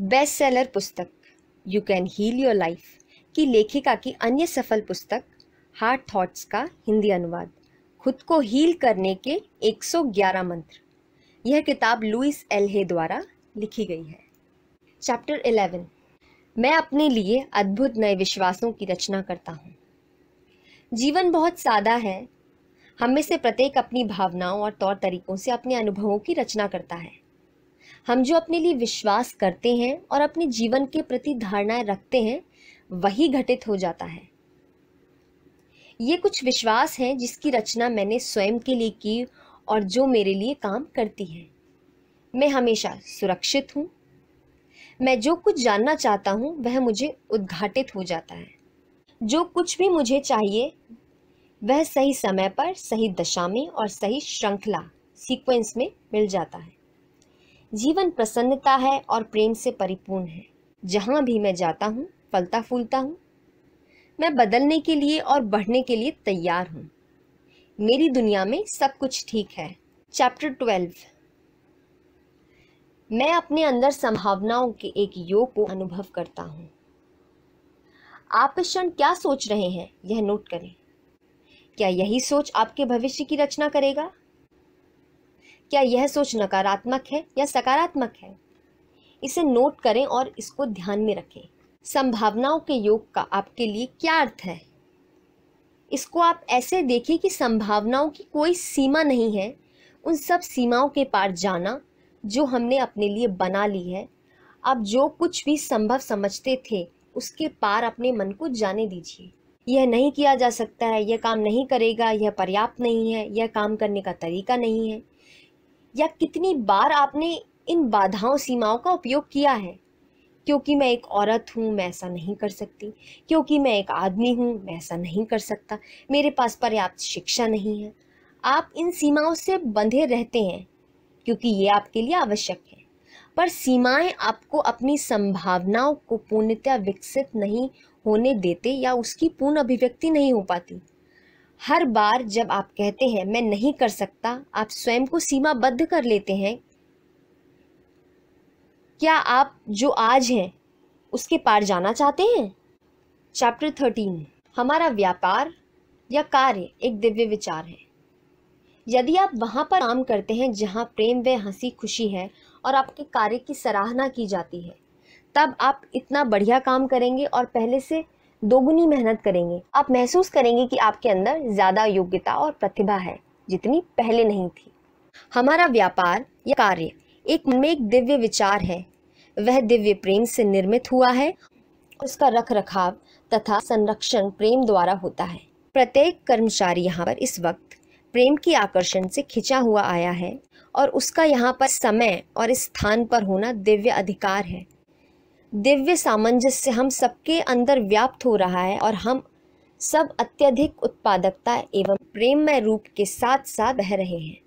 best seller पुस्तक you can heal your life की लेखिका की अन्य सफल पुस्तक हार्ड थॉट्स का हिंदी अनुवाद खुद को हील करने के 111 मंत्र यह किताब लुइस एलहे द्वारा लिखी गई है चैप्टर 11 मैं अपने लिए अद्भुत नए विश्वासों की रचना करता हूँ जीवन बहुत सादा है हम में से प्रत्येक अपनी भावनाओं और तौर तरीकों से अपने अनुभवों की रचना करता है हम जो अपने लिए विश्वास करते हैं और अपने जीवन के प्रति धारणाएं रखते हैं वही घटित हो जाता है ये कुछ विश्वास हैं जिसकी रचना मैंने स्वयं के लिए की और जो मेरे लिए काम करती हैं मैं हमेशा सुरक्षित हूँ मैं जो कुछ जानना चाहता हूँ वह मुझे उद्घाटित हो जाता है जो कुछ भी मुझे चाहिए वह सही समय पर सही दशा में और सही श्रृंखला सीक्वेंस में मिल जाता है जीवन प्रसन्नता है और प्रेम से परिपूर्ण है जहाँ भी मैं जाता हूँ फलता फूलता हूँ मैं बदलने के लिए और बढ़ने के लिए तैयार हूँ मेरी दुनिया में सब कुछ ठीक है चैप्टर ट्वेल्व मैं अपने अंदर संभावनाओं के एक योग को अनुभव करता हूँ आप इस क्षण क्या सोच रहे हैं यह नोट करें क्या यही सोच आपके भविष्य की रचना करेगा क्या यह सोच नकारात्मक है या सकारात्मक है इसे नोट करें और इसको ध्यान में रखें संभावनाओं के योग का आपके लिए क्या अर्थ है इसको आप ऐसे देखें कि संभावनाओं की कोई सीमा नहीं है उन सब सीमाओं के पार जाना जो हमने अपने लिए बना ली है आप जो कुछ भी संभव समझते थे उसके पार अपने मन को जाने दीजिए यह नहीं किया जा सकता है यह काम नहीं करेगा यह पर्याप्त नहीं है यह काम करने का तरीका नहीं है या कितनी बार आपने इन बाधाओं सीमाओं का उपयोग किया है क्योंकि मैं एक औरत हूँ मैं ऐसा नहीं कर सकती क्योंकि मैं एक आदमी हूँ मैं ऐसा नहीं कर सकता मेरे पास पर्याप्त शिक्षा नहीं है आप इन सीमाओं से बंधे रहते हैं क्योंकि ये आपके लिए आवश्यक है पर सीमाएं आपको अपनी संभावनाओं को पूर्णतया विकसित नहीं होने देते या उसकी पूर्ण अभिव्यक्ति नहीं हो पाती हर बार जब आप कहते हैं मैं नहीं कर सकता आप स्वयं को सीमाबद्ध कर लेते हैं क्या आप जो आज हैं उसके पार जाना चाहते हैं चैप्टर थर्टीन हमारा व्यापार या कार्य एक दिव्य विचार है यदि आप वहाँ पर काम करते हैं जहाँ प्रेम व हंसी खुशी है और आपके कार्य की सराहना की जाती है तब आप इतना बढ़िया काम करेंगे और पहले से दोगुनी मेहनत करेंगे आप महसूस करेंगे कि आपके अंदर ज़्यादा योग्यता और प्रतिभा है जितनी पहले नहीं थी हमारा व्यापार या कार्य एक में एक दिव्य विचार है वह दिव्य प्रेम से निर्मित हुआ है उसका रख रखाव तथा संरक्षण प्रेम द्वारा होता है प्रत्येक कर्मचारी यहाँ पर इस वक्त प्रेम की आकर्षण से खिंचा हुआ आया है और उसका यहाँ पर समय और स्थान पर होना दिव्य अधिकार है दिव्य सामंजस्य हम सबके अंदर व्याप्त हो रहा है और हम सब अत्यधिक उत्पादकता एवं प्रेममय रूप के साथ साथ बह रहे हैं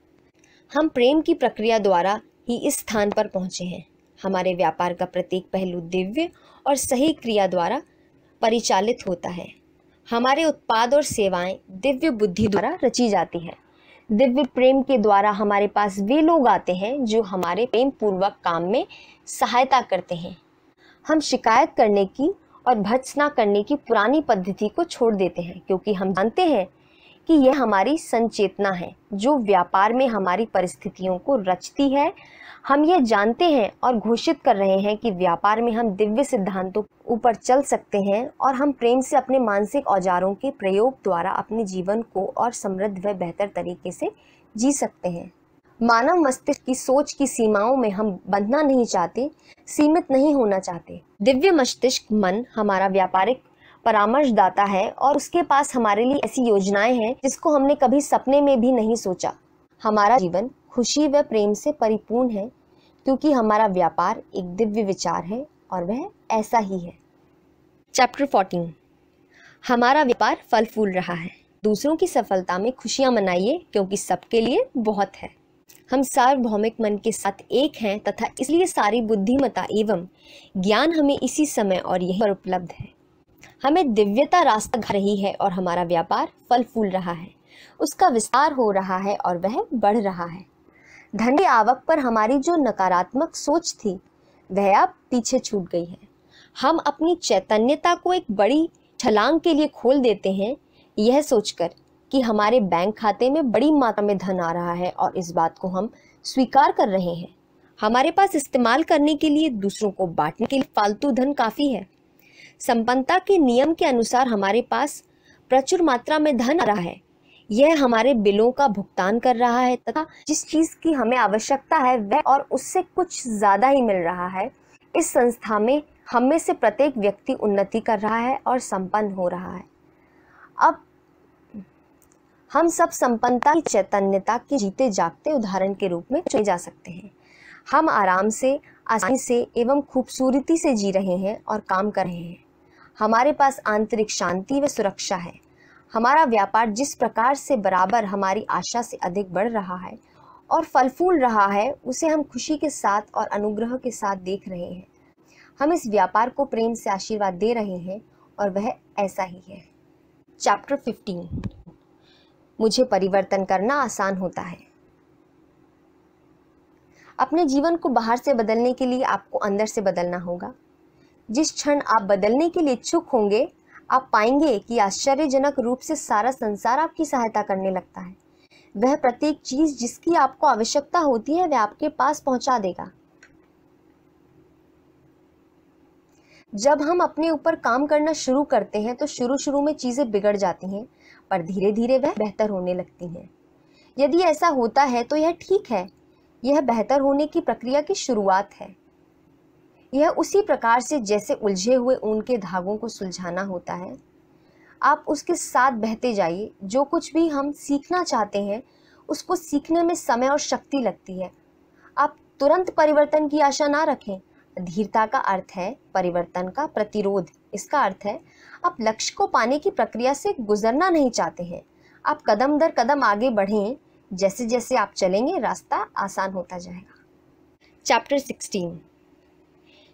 हम प्रेम की प्रक्रिया द्वारा ही इस स्थान पर पहुंचे हैं हमारे व्यापार का प्रत्येक पहलू दिव्य और सही क्रिया द्वारा परिचालित होता है हमारे उत्पाद और सेवाएं दिव्य बुद्धि द्वारा रची जाती हैं दिव्य प्रेम के द्वारा हमारे पास वे लोग आते हैं जो हमारे प्रेम पूर्वक काम में सहायता करते हैं हम शिकायत करने की और भत्सना करने की पुरानी पद्धति को छोड़ देते हैं क्योंकि हम जानते हैं कि यह हमारी संचेतना है जो व्यापार में हमारी परिस्थितियों को रचती है हम ये जानते हैं और घोषित कर रहे हैं कि व्यापार में हम दिव्य सिद्धांतों ऊपर चल सकते हैं और हम प्रेम से अपने मानसिक औजारों के प्रयोग द्वारा अपने जीवन को और समृद्ध व बेहतर तरीके से जी सकते हैं मानव मस्तिष्क की सोच की सीमाओं में हम बंधना नहीं चाहते सीमित नहीं होना चाहते दिव्य मस्तिष्क मन हमारा व्यापारिक परामर्शदाता है और उसके पास हमारे लिए ऐसी योजनाएं हैं जिसको हमने कभी सपने में भी नहीं सोचा हमारा जीवन खुशी व प्रेम से परिपूर्ण है क्योंकि हमारा व्यापार एक दिव्य विचार है और वह ऐसा ही है चैप्टर फोर्टीन हमारा व्यापार फल फूल रहा है दूसरों की सफलता में खुशियां मनाइए क्योंकि सबके लिए बहुत है हम सार्वभौमिक मन के साथ एक हैं तथा इसलिए सारी बुद्धिमता एवं ज्ञान हमें इसी समय और यही पर उपलब्ध है हमें दिव्यता रास्ता घ रही है और हमारा व्यापार फल फूल रहा है उसका विस्तार हो रहा है और वह बढ़ रहा है धन के आवक पर हमारी जो नकारात्मक सोच थी वह अब पीछे छूट गई है हम अपनी चैतन्यता को एक बड़ी छलांग के लिए खोल देते हैं यह सोचकर कि हमारे बैंक खाते में बड़ी मात्रा में धन आ रहा है और इस बात को हम स्वीकार कर रहे हैं हमारे पास इस्तेमाल करने के लिए दूसरों को बांटने के लिए फालतू धन काफ़ी है संपन्नता के नियम के अनुसार हमारे पास प्रचुर मात्रा में धन आ रहा है यह हमारे बिलों का भुगतान कर रहा है तथा जिस चीज की हमें आवश्यकता है वह और उससे कुछ ज्यादा ही मिल रहा है इस संस्था में हम में से प्रत्येक व्यक्ति उन्नति कर रहा है और संपन्न हो रहा है अब हम सब संपन्नता की चैतन्यता के जीते जागते उदाहरण के रूप में चले जा सकते हैं हम आराम से आसानी से एवं खूबसूरती से जी रहे हैं और काम कर रहे हैं हमारे पास आंतरिक शांति व सुरक्षा है हमारा व्यापार जिस प्रकार से बराबर हमारी आशा से अधिक बढ़ रहा है और फल फूल रहा है उसे हम खुशी के साथ और अनुग्रह के साथ देख रहे हैं हम इस व्यापार को प्रेम से आशीर्वाद दे रहे हैं और वह ऐसा ही है चैप्टर फिफ्टीन मुझे परिवर्तन करना आसान होता है अपने जीवन को बाहर से बदलने के लिए आपको अंदर से बदलना होगा जिस क्षण आप बदलने के लिए इच्छुक होंगे आप पाएंगे कि आश्चर्यजनक रूप से सारा संसार आपकी सहायता करने लगता है वह प्रत्येक चीज जिसकी आपको आवश्यकता होती है वह आपके पास पहुंचा देगा जब हम अपने ऊपर काम करना शुरू करते हैं तो शुरू शुरू में चीज़ें बिगड़ जाती हैं पर धीरे धीरे वह बेहतर होने लगती हैं यदि ऐसा होता है तो यह ठीक है यह बेहतर होने की प्रक्रिया की शुरुआत है यह उसी प्रकार से जैसे उलझे हुए ऊन के धागों को सुलझाना होता है आप उसके साथ बहते जाइए जो कुछ भी हम सीखना चाहते हैं उसको सीखने में समय और शक्ति लगती है आप तुरंत परिवर्तन की आशा ना रखें धीरता का अर्थ है परिवर्तन का प्रतिरोध इसका अर्थ है आप लक्ष्य को पाने की प्रक्रिया से गुजरना नहीं चाहते हैं आप कदम दर कदम आगे बढ़ें जैसे जैसे आप चलेंगे रास्ता आसान होता जाएगा चैप्टर सिक्सटीन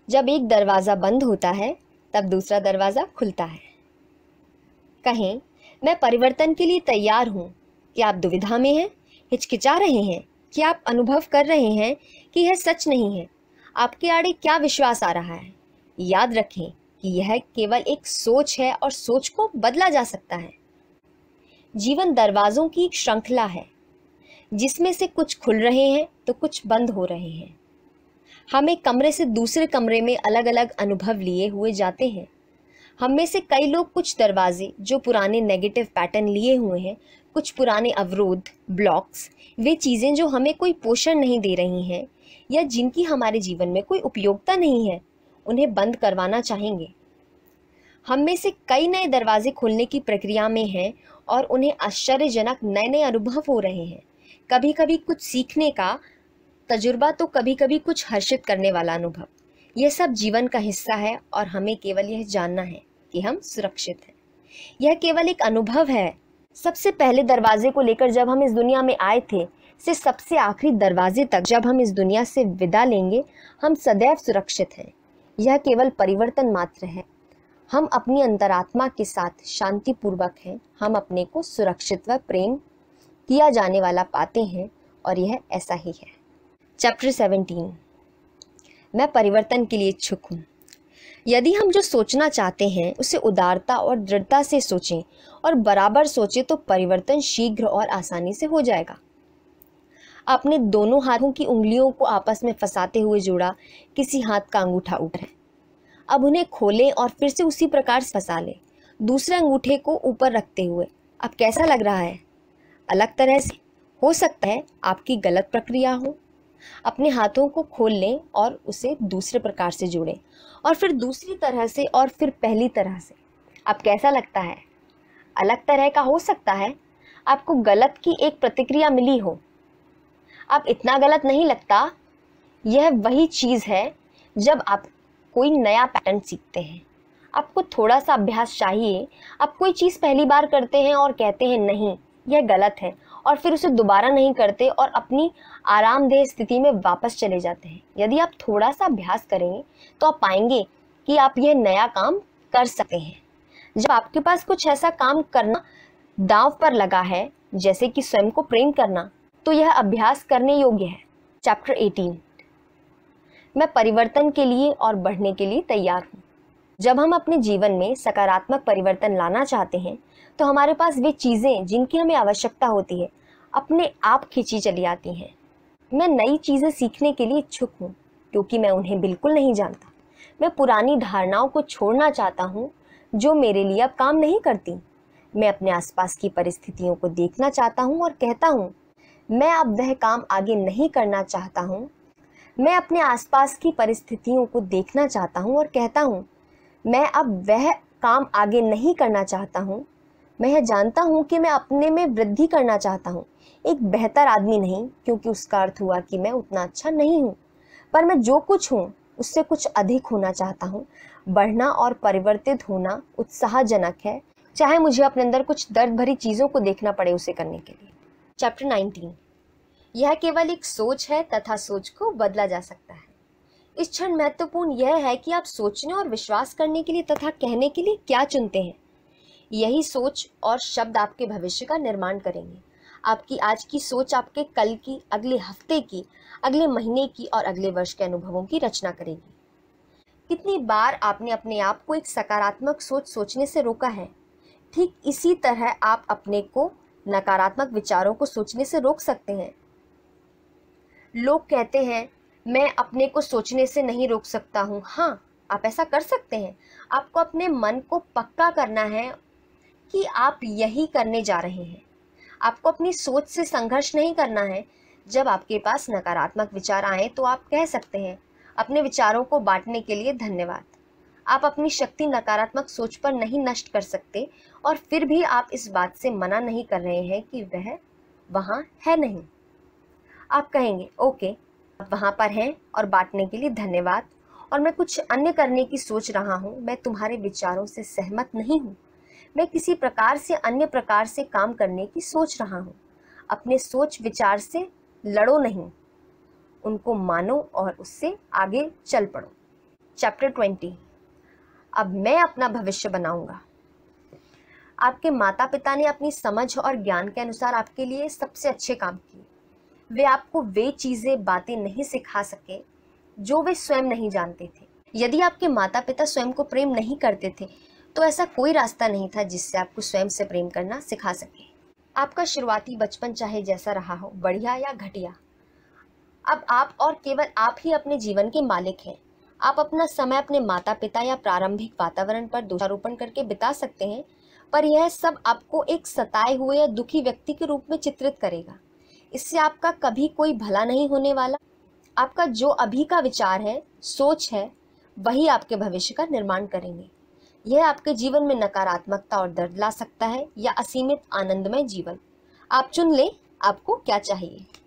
जब एक दरवाज़ा बंद होता है तब दूसरा दरवाज़ा खुलता है कहें मैं परिवर्तन के लिए तैयार हूँ क्या आप दुविधा में हैं हिचकिचा रहे हैं क्या आप अनुभव कर रहे हैं कि यह सच नहीं है आपके आड़े क्या विश्वास आ रहा है याद रखें कि यह केवल एक सोच है और सोच को बदला जा सकता है जीवन दरवाजों की एक श्रृंखला है जिसमें से कुछ खुल रहे हैं तो कुछ बंद हो रहे हैं हम एक कमरे से दूसरे कमरे में अलग अलग अनुभव लिए हुए जाते हैं हम में से कई लोग कुछ दरवाजे जो पुराने नेगेटिव पैटर्न लिए हुए हैं कुछ पुराने अवरोध ब्लॉक्स वे चीज़ें जो हमें कोई पोषण नहीं दे रही हैं या जिनकी हमारे जीवन में कोई उपयोगिता नहीं है उन्हें बंद करवाना चाहेंगे हम में से कई नए दरवाजे खोलने की प्रक्रिया में हैं और उन्हें आश्चर्यजनक नए नए अनुभव हो रहे हैं कभी कभी कुछ सीखने का तजुर्बा तो कभी कभी कुछ हर्षित करने वाला अनुभव यह सब जीवन का हिस्सा है और हमें केवल यह जानना है कि हम सुरक्षित हैं यह केवल एक अनुभव है सबसे पहले दरवाजे को लेकर जब हम इस दुनिया में आए थे से सबसे आखिरी दरवाजे तक जब हम इस दुनिया से विदा लेंगे हम सदैव सुरक्षित हैं यह केवल परिवर्तन मात्र है हम अपनी अंतरात्मा के साथ शांतिपूर्वक हैं हम अपने को सुरक्षित व प्रेम किया जाने वाला पाते हैं और यह ऐसा ही है चैप्टर सेवेंटीन मैं परिवर्तन के लिए इच्छुक हूँ यदि हम जो सोचना चाहते हैं उसे उदारता और दृढ़ता से सोचें और बराबर सोचें तो परिवर्तन शीघ्र और आसानी से हो जाएगा अपने दोनों हाथों की उंगलियों को आपस में फंसाते हुए जोड़ा किसी हाथ का अंगूठा उठ अब उन्हें खोलें और फिर से उसी प्रकार से फंसा लें दूसरे अंगूठे को ऊपर रखते हुए अब कैसा लग रहा है अलग तरह से हो सकता है आपकी गलत प्रक्रिया हो अपने हाथों को खोल लें और उसे दूसरे प्रकार से जोड़ें और फिर दूसरी तरह से और फिर पहली तरह से अब कैसा लगता है अलग तरह का हो सकता है आपको गलत की एक प्रतिक्रिया मिली हो आप इतना गलत नहीं लगता यह वही चीज़ है जब आप कोई नया पैटर्न सीखते हैं आपको थोड़ा सा अभ्यास चाहिए आप कोई चीज़ पहली बार करते हैं और कहते हैं नहीं यह गलत है और फिर उसे दोबारा नहीं करते और अपनी आरामदेह स्थिति में वापस चले जाते हैं यदि आप थोड़ा सा अभ्यास करेंगे तो आप पाएंगे कि आप यह नया काम कर सकते हैं जब आपके पास कुछ ऐसा काम करना दाव पर लगा है जैसे कि स्वयं को प्रेम करना तो यह अभ्यास करने योग्य है चैप्टर 18 मैं परिवर्तन के लिए और बढ़ने के लिए तैयार हूँ जब हम अपने जीवन में सकारात्मक परिवर्तन लाना चाहते हैं तो हमारे पास वे चीज़ें जिनकी हमें आवश्यकता होती है अपने आप खींची चली आती हैं मैं नई चीज़ें सीखने के लिए इच्छुक हूँ क्योंकि मैं उन्हें बिल्कुल नहीं जानता मैं पुरानी धारणाओं को छोड़ना चाहता हूँ जो मेरे लिए अब काम नहीं करती मैं अपने आसपास की परिस्थितियों को देखना चाहता हूँ और कहता हूँ मैं अब वह काम आगे नहीं करना चाहता हूँ मैं अपने आसपास की परिस्थितियों को देखना चाहता हूँ और कहता हूँ मैं अब वह काम आगे नहीं करना चाहता हूँ मैं यह जानता हूँ कि मैं अपने में वृद्धि करना चाहता हूँ एक बेहतर आदमी नहीं क्योंकि उसका अर्थ हुआ कि मैं उतना अच्छा नहीं हूँ पर मैं जो कुछ हूँ उससे कुछ अधिक होना चाहता हूँ बढ़ना और परिवर्तित होना उत्साहजनक है चाहे मुझे अपने अंदर कुछ दर्द भरी चीज़ों को देखना पड़े उसे करने के लिए चैप्टर 19 यह केवल एक सोच है तथा सोच को बदला जा सकता है इस क्षण महत्वपूर्ण यह है कि आप सोचने और विश्वास करने के लिए तथा कहने के लिए क्या चुनते हैं यही सोच और शब्द आपके भविष्य का निर्माण करेंगे आपकी आज की सोच आपके कल की अगले हफ्ते की अगले महीने की और अगले वर्ष के अनुभवों की रचना करेगी कितनी बार आपने अपने आप को एक सकारात्मक सोच सोचने से रोका है ठीक इसी तरह आप अपने को नकारात्मक विचारों को सोचने से रोक सकते हैं लोग कहते हैं मैं अपने को सोचने से नहीं रोक सकता हूँ हाँ आप ऐसा कर सकते हैं आपको अपने मन को पक्का करना है कि आप यही करने जा रहे हैं आपको अपनी सोच से संघर्ष नहीं करना है जब आपके पास नकारात्मक विचार आए तो आप कह सकते हैं अपने विचारों को बांटने के लिए धन्यवाद आप अपनी शक्ति नकारात्मक सोच पर नहीं नष्ट कर सकते और फिर भी आप इस बात से मना नहीं कर रहे हैं कि वह वहाँ है नहीं आप कहेंगे ओके आप वहाँ पर हैं और बांटने के लिए धन्यवाद और मैं कुछ अन्य करने की सोच रहा हूँ मैं तुम्हारे विचारों से सहमत नहीं हूँ मैं किसी प्रकार से अन्य प्रकार से काम करने की सोच रहा हूँ अपने सोच विचार से लड़ो नहीं उनको मानो और उससे आगे चल पड़ो चैप्टर ट्वेंटी अब मैं अपना भविष्य बनाऊंगा आपके माता पिता ने अपनी समझ और ज्ञान के अनुसार आपके लिए सबसे अच्छे काम किए वे आपको वे चीज़ें बातें नहीं सिखा सके जो वे स्वयं नहीं जानते थे यदि आपके माता पिता स्वयं को प्रेम नहीं करते थे तो ऐसा कोई रास्ता नहीं था जिससे आपको स्वयं से प्रेम करना सिखा सके आपका शुरुआती बचपन चाहे जैसा रहा हो बढ़िया या घटिया अब आप और केवल आप ही अपने जीवन के मालिक हैं आप अपना समय अपने माता पिता या प्रारंभिक वातावरण पर दोषारोपण करके बिता सकते हैं पर यह सब आपको एक सताए हुए या दुखी व्यक्ति के रूप में चित्रित करेगा इससे आपका कभी कोई भला नहीं होने वाला आपका जो अभी का विचार है सोच है वही आपके भविष्य का निर्माण करेंगे यह आपके जीवन में नकारात्मकता और दर्द ला सकता है या असीमित आनंदमय जीवन आप चुन लें आपको क्या चाहिए